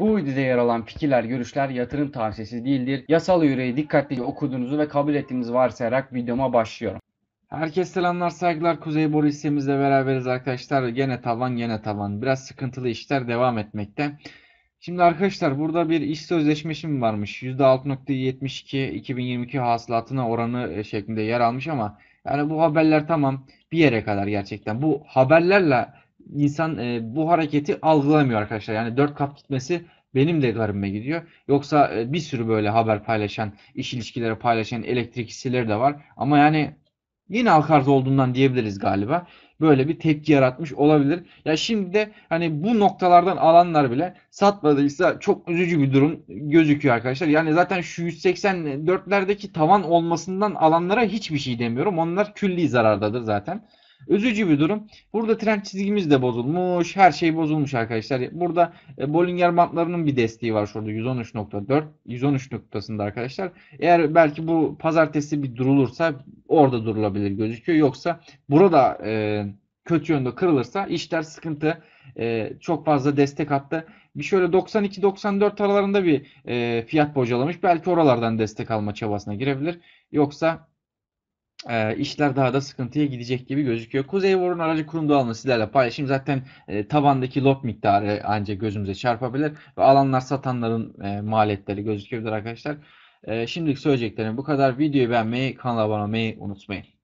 Bu videoda yer alan fikirler, görüşler yatırım tavsiyesi değildir. Yasal yüreği dikkatlice okuduğunuzu ve kabul ettiğinizi varsayarak videoma başlıyorum. Herkes selamlar saygılar Kuzey Boru hissemizle beraberiz arkadaşlar. Gene tavan gene tavan. Biraz sıkıntılı işler devam etmekte. Şimdi arkadaşlar burada bir iş sözleşmeşim varmış. %6.72 2022 hasılatına oranı e, şeklinde yer almış ama yani bu haberler tamam bir yere kadar gerçekten. Bu haberlerle insan e, bu hareketi algılamıyor arkadaşlar. Yani 4 kat gitmesi benim de garibime gidiyor. Yoksa e, bir sürü böyle haber paylaşan, iş ilişkileri paylaşan elektrik hisseleri de var. Ama yani yine halk olduğundan diyebiliriz galiba. Böyle bir tepki yaratmış olabilir. Ya şimdi de hani bu noktalardan alanlar bile satmadıysa çok üzücü bir durum gözüküyor arkadaşlar. Yani zaten şu 184'lerdeki tavan olmasından alanlara hiçbir şey demiyorum. Onlar külli zarardadır zaten. Üzücü bir durum. Burada trend çizgimiz de bozulmuş. Her şey bozulmuş arkadaşlar. Burada e, Bollinger bantlarının bir desteği var şurada 113.4 113 noktasında arkadaşlar. Eğer belki bu pazartesi bir durulursa orada durulabilir gözüküyor. Yoksa burada e, kötü yönde kırılırsa işler sıkıntı. E, çok fazla destek attı. Bir şöyle 92-94 aralarında bir e, fiyat bocalamış. Belki oralardan destek alma çabasına girebilir. Yoksa e, işler daha da sıkıntıya gidecek gibi gözüküyor. Kuzey War'un aracı kurum doğalını sizlerle paylaşayım. Zaten e, tabandaki lot miktarı ancak gözümüze çarpabilir ve alanlar satanların e, maliyetleri gözükebilir arkadaşlar. E, şimdilik söyleyeceklerim bu kadar. Videoyu beğenmeyi, kanala abone olmayı unutmayın.